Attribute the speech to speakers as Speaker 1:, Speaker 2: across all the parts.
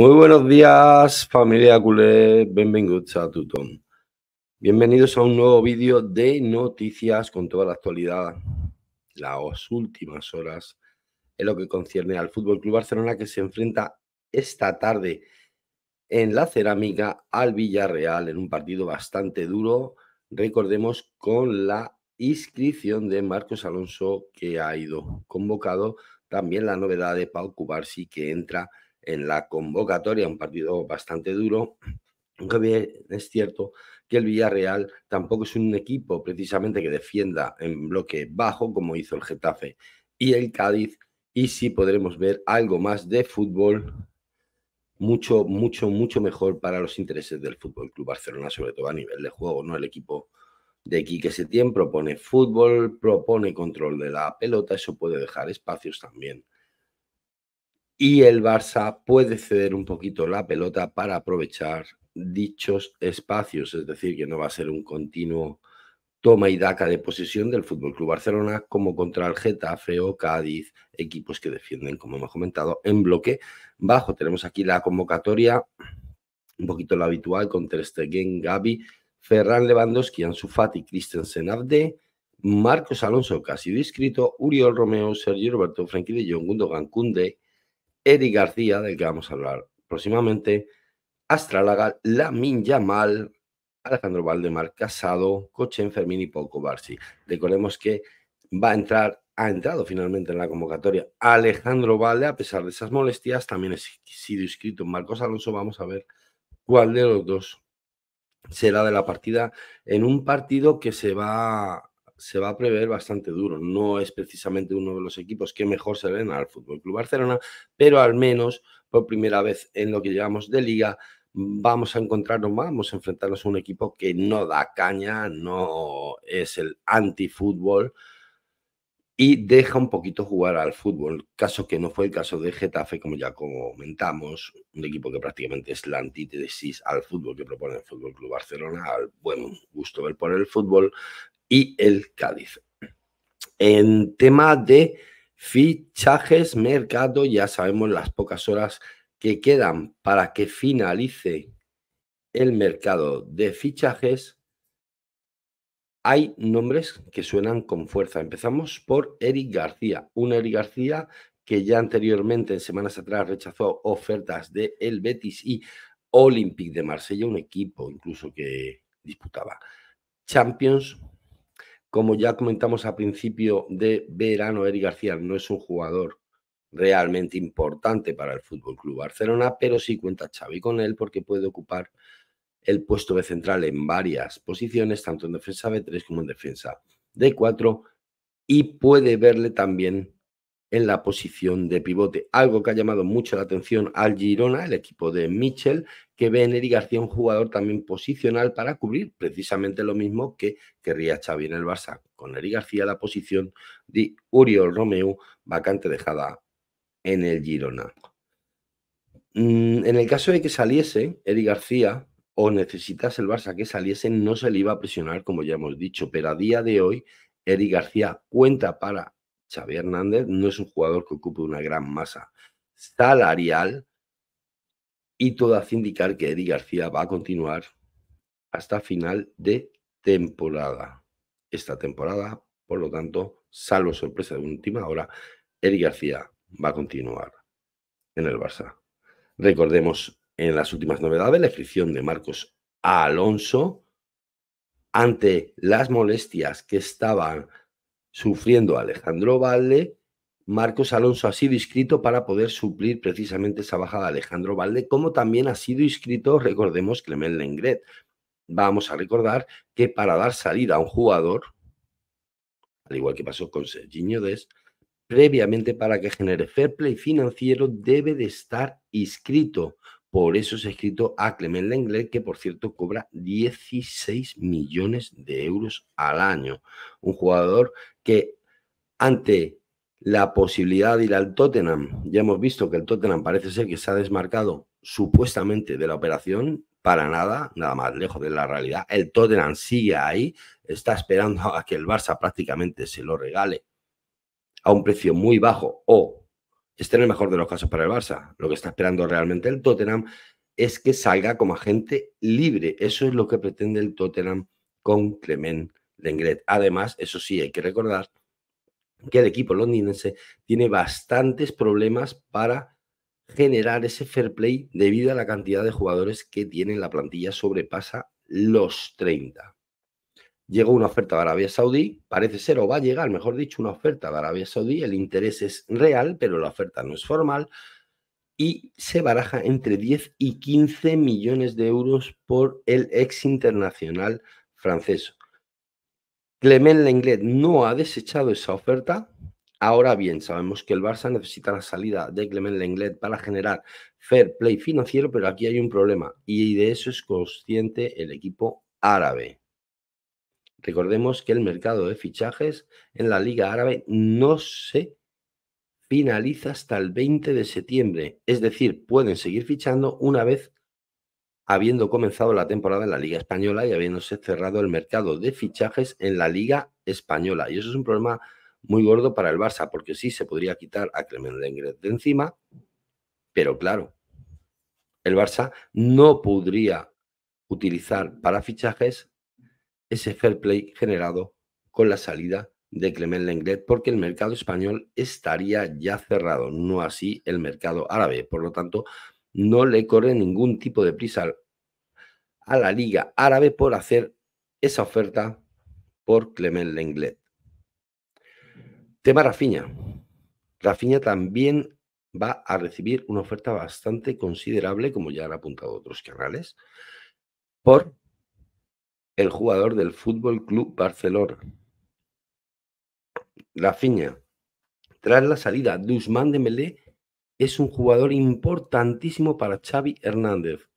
Speaker 1: Muy buenos días, familia culé. Bienvenidos a Tutón. Bienvenidos a un nuevo vídeo de noticias con toda la actualidad, las últimas horas, en lo que concierne al Fútbol Club Barcelona que se enfrenta esta tarde en la cerámica al Villarreal en un partido bastante duro, recordemos, con la inscripción de Marcos Alonso que ha ido convocado, también la novedad de Pau Cubarsi que entra en la convocatoria, un partido bastante duro, aunque bien es cierto que el Villarreal tampoco es un equipo precisamente que defienda en bloque bajo como hizo el Getafe y el Cádiz, y sí podremos ver algo más de fútbol mucho, mucho, mucho mejor para los intereses del Fútbol Club Barcelona, sobre todo a nivel de juego, ¿no? El equipo de Quique Setién propone fútbol, propone control de la pelota, eso puede dejar espacios también y el Barça puede ceder un poquito la pelota para aprovechar dichos espacios, es decir, que no va a ser un continuo toma y daca de posesión del Fútbol Club Barcelona como contra el Getafe o Cádiz, equipos que defienden, como hemos comentado, en bloque bajo. Tenemos aquí la convocatoria un poquito la habitual con Ter Stegen, Gaby, Ferran Lewandowski, Ansu Fati, Christensen, Abde, Marcos Alonso, casi discrito, Uriol Romeo, Sergio Roberto, Frenkie de Jong, Gundogan, Kunde, Eric García, del que vamos a hablar próximamente, Astralaga, Lamin Yamal, Alejandro Valdemar, Casado, Cochen, Fermín y Poco Barsi. Recordemos que va a entrar, ha entrado finalmente en la convocatoria Alejandro Valde, a pesar de esas molestias, también ha sido inscrito Marcos Alonso. Vamos a ver cuál de los dos será de la partida en un partido que se va se va a prever bastante duro. No es precisamente uno de los equipos que mejor se ven al Fútbol Club Barcelona, pero al menos por primera vez en lo que llevamos de liga vamos a encontrarnos, vamos a enfrentarnos a un equipo que no da caña, no es el antifútbol y deja un poquito jugar al fútbol, caso que no fue el caso de Getafe, como ya comentamos, un equipo que prácticamente es la antítesis al fútbol que propone el Fútbol Club Barcelona, al buen gusto ver por el fútbol, y el Cádiz. En tema de fichajes, mercado, ya sabemos las pocas horas que quedan para que finalice el mercado de fichajes. Hay nombres que suenan con fuerza. Empezamos por Eric García. Un Eric García que ya anteriormente, en semanas atrás, rechazó ofertas de El Betis y Olympique de Marsella, un equipo incluso que disputaba Champions como ya comentamos a principio de verano, Eric García no es un jugador realmente importante para el Fútbol Club Barcelona, pero sí cuenta Xavi con él porque puede ocupar el puesto de central en varias posiciones, tanto en defensa B3 como en defensa D4, y puede verle también en la posición de pivote. Algo que ha llamado mucho la atención al Girona, el equipo de Mitchell, que ve en Eric García un jugador también posicional para cubrir precisamente lo mismo que querría Xavi en el Barça. Con Eric García la posición de Uriol Romeu, vacante dejada en el Girona. Mm, en el caso de que saliese Eric García o necesitase el Barça que saliese, no se le iba a presionar, como ya hemos dicho, pero a día de hoy Eric García cuenta para Xavi Hernández no es un jugador que ocupe una gran masa salarial y todo hace indicar que Eddie García va a continuar hasta final de temporada. Esta temporada, por lo tanto, salvo sorpresa de última hora, Eddie García va a continuar en el Barça. Recordemos en las últimas novedades la inscripción de Marcos Alonso ante las molestias que estaban sufriendo Alejandro Valde, Marcos Alonso ha sido inscrito para poder suplir precisamente esa bajada de Alejandro Valde, como también ha sido inscrito, recordemos, Clement Lengret. Vamos a recordar que para dar salida a un jugador, al igual que pasó con Serginho Des, previamente para que genere fair play financiero debe de estar inscrito por eso se ha escrito a Clement Lenglet, que por cierto cobra 16 millones de euros al año. Un jugador que ante la posibilidad de ir al Tottenham, ya hemos visto que el Tottenham parece ser que se ha desmarcado supuestamente de la operación, para nada, nada más lejos de la realidad. El Tottenham sigue ahí, está esperando a que el Barça prácticamente se lo regale a un precio muy bajo o esté es el mejor de los casos para el Barça. Lo que está esperando realmente el Tottenham es que salga como agente libre. Eso es lo que pretende el Tottenham con Clement Lenglet. Además, eso sí, hay que recordar que el equipo londinense tiene bastantes problemas para generar ese fair play debido a la cantidad de jugadores que tiene la plantilla, sobrepasa los 30. Llegó una oferta de Arabia Saudí, parece ser o va a llegar, mejor dicho, una oferta de Arabia Saudí, el interés es real, pero la oferta no es formal, y se baraja entre 10 y 15 millones de euros por el ex internacional francés. Clement Lenglet no ha desechado esa oferta. Ahora bien, sabemos que el Barça necesita la salida de Clement Lenglet para generar fair play financiero, pero aquí hay un problema y de eso es consciente el equipo árabe. Recordemos que el mercado de fichajes en la Liga Árabe no se finaliza hasta el 20 de septiembre, es decir, pueden seguir fichando una vez habiendo comenzado la temporada en la Liga Española y habiéndose cerrado el mercado de fichajes en la Liga Española. Y eso es un problema muy gordo para el Barça, porque sí se podría quitar a Clement Lengret de encima, pero claro, el Barça no podría utilizar para fichajes ese fair play generado con la salida de Clement Lenglet porque el mercado español estaría ya cerrado, no así el mercado árabe. Por lo tanto, no le corre ningún tipo de prisa a la liga árabe por hacer esa oferta por Clement Lenglet. Tema Rafinha. Rafinha también va a recibir una oferta bastante considerable, como ya han apuntado otros canales, por el jugador del Fútbol Club Barcelona. Rafinha, tras la salida de Usman Dembélé, es un jugador importantísimo para Xavi Hernández.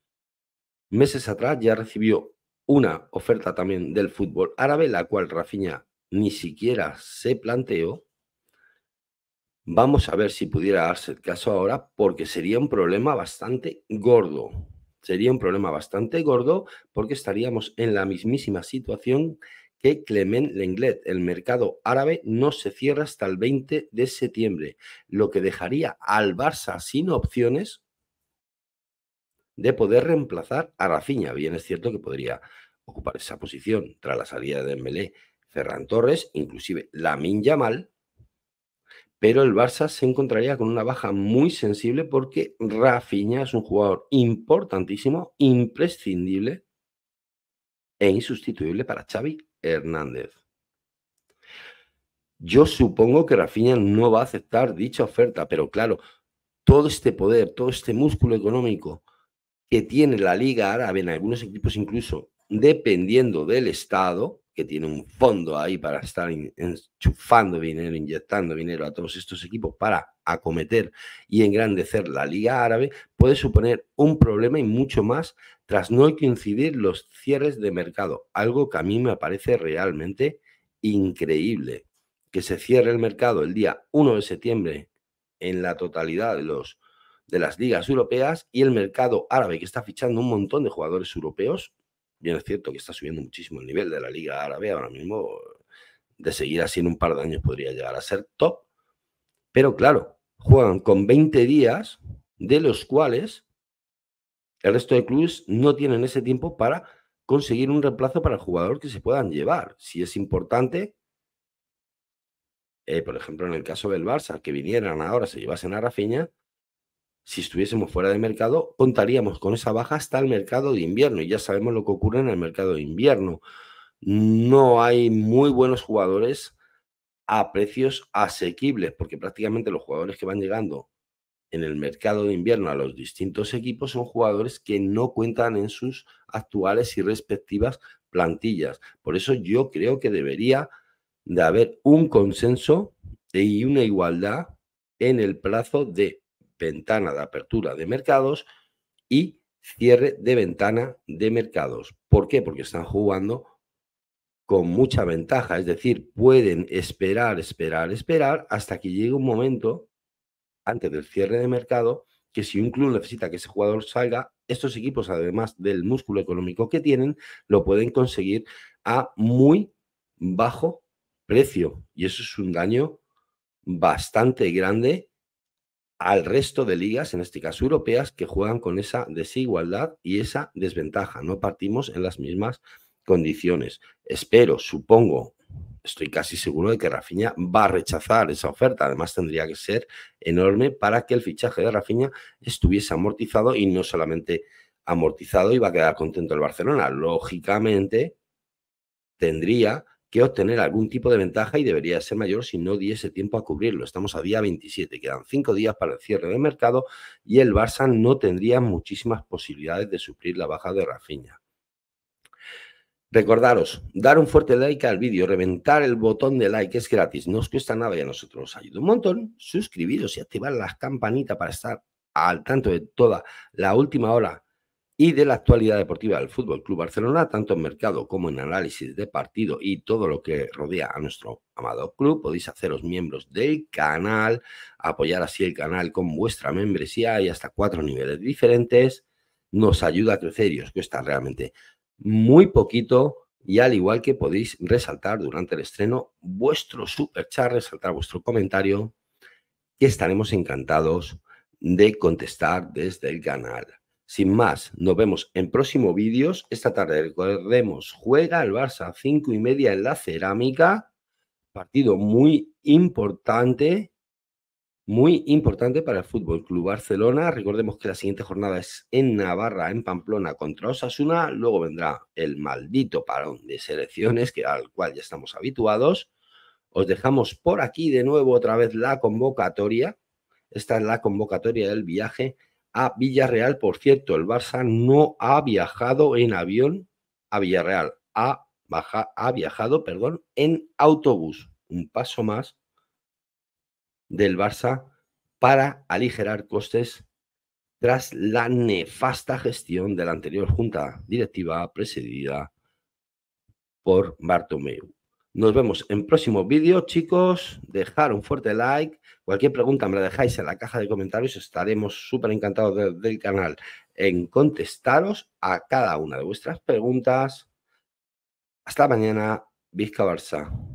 Speaker 1: Meses atrás ya recibió una oferta también del fútbol árabe, la cual Rafinha ni siquiera se planteó. Vamos a ver si pudiera darse el caso ahora, porque sería un problema bastante gordo. Sería un problema bastante gordo porque estaríamos en la mismísima situación que Clement Lenglet. El mercado árabe no se cierra hasta el 20 de septiembre, lo que dejaría al Barça sin opciones de poder reemplazar a Rafinha. Bien, es cierto que podría ocupar esa posición tras la salida de melé Ferran Torres, inclusive Lamin Yamal, pero el Barça se encontraría con una baja muy sensible porque Rafinha es un jugador importantísimo, imprescindible e insustituible para Xavi Hernández. Yo supongo que Rafinha no va a aceptar dicha oferta, pero claro, todo este poder, todo este músculo económico que tiene la Liga Árabe en algunos equipos incluso, dependiendo del Estado, que tiene un fondo ahí para estar enchufando dinero, inyectando dinero a todos estos equipos para acometer y engrandecer la Liga Árabe, puede suponer un problema y mucho más tras no coincidir los cierres de mercado, algo que a mí me parece realmente increíble. Que se cierre el mercado el día 1 de septiembre en la totalidad de los de las ligas europeas y el mercado árabe que está fichando un montón de jugadores europeos Bien es cierto que está subiendo muchísimo el nivel de la Liga Árabe ahora mismo. De seguir así en un par de años podría llegar a ser top. Pero claro, juegan con 20 días, de los cuales el resto de clubes no tienen ese tiempo para conseguir un reemplazo para el jugador que se puedan llevar. Si es importante, eh, por ejemplo, en el caso del Barça, que vinieran ahora, se llevasen a Rafiña, si estuviésemos fuera de mercado, contaríamos con esa baja hasta el mercado de invierno. Y ya sabemos lo que ocurre en el mercado de invierno. No hay muy buenos jugadores a precios asequibles, porque prácticamente los jugadores que van llegando en el mercado de invierno a los distintos equipos son jugadores que no cuentan en sus actuales y respectivas plantillas. Por eso yo creo que debería de haber un consenso y una igualdad en el plazo de ventana de apertura de mercados y cierre de ventana de mercados. ¿Por qué? Porque están jugando con mucha ventaja, es decir, pueden esperar, esperar, esperar hasta que llegue un momento antes del cierre de mercado que si un club necesita que ese jugador salga, estos equipos, además del músculo económico que tienen, lo pueden conseguir a muy bajo precio. Y eso es un daño bastante grande al resto de ligas, en este caso europeas, que juegan con esa desigualdad y esa desventaja. No partimos en las mismas condiciones. Espero, supongo, estoy casi seguro de que Rafinha va a rechazar esa oferta. Además, tendría que ser enorme para que el fichaje de Rafinha estuviese amortizado y no solamente amortizado y va a quedar contento el Barcelona. Lógicamente, tendría que obtener algún tipo de ventaja y debería ser mayor si no diese tiempo a cubrirlo. Estamos a día 27, quedan cinco días para el cierre del mercado y el Barça no tendría muchísimas posibilidades de suplir la baja de Rafinha. Recordaros, dar un fuerte like al vídeo, reventar el botón de like, es gratis, no os cuesta nada y a nosotros os ayuda un montón. Suscribiros y activar la campanita para estar al tanto de toda la última hora y de la actualidad deportiva del Fútbol Club Barcelona, tanto en mercado como en análisis de partido y todo lo que rodea a nuestro amado club. Podéis haceros miembros del canal, apoyar así el canal con vuestra membresía y hasta cuatro niveles diferentes. Nos ayuda a crecer y os cuesta realmente muy poquito. Y al igual que podéis resaltar durante el estreno vuestro super chat, resaltar vuestro comentario, que estaremos encantados de contestar desde el canal. Sin más, nos vemos en próximos vídeos. Esta tarde recordemos, juega el Barça 5 y media en la cerámica. Partido muy importante, muy importante para el Fútbol Club Barcelona. Recordemos que la siguiente jornada es en Navarra, en Pamplona, contra Osasuna. Luego vendrá el maldito parón de selecciones, que, al cual ya estamos habituados. Os dejamos por aquí de nuevo otra vez la convocatoria. Esta es la convocatoria del viaje a Villarreal. Por cierto, el Barça no ha viajado en avión a Villarreal, ha, ha viajado perdón, en autobús. Un paso más del Barça para aligerar costes tras la nefasta gestión de la anterior junta directiva presidida por Bartomeu. Nos vemos en próximo vídeo, chicos. Dejar un fuerte like. Cualquier pregunta me la dejáis en la caja de comentarios. Estaremos súper encantados del canal en contestaros a cada una de vuestras preguntas. Hasta mañana. Vizca Barça.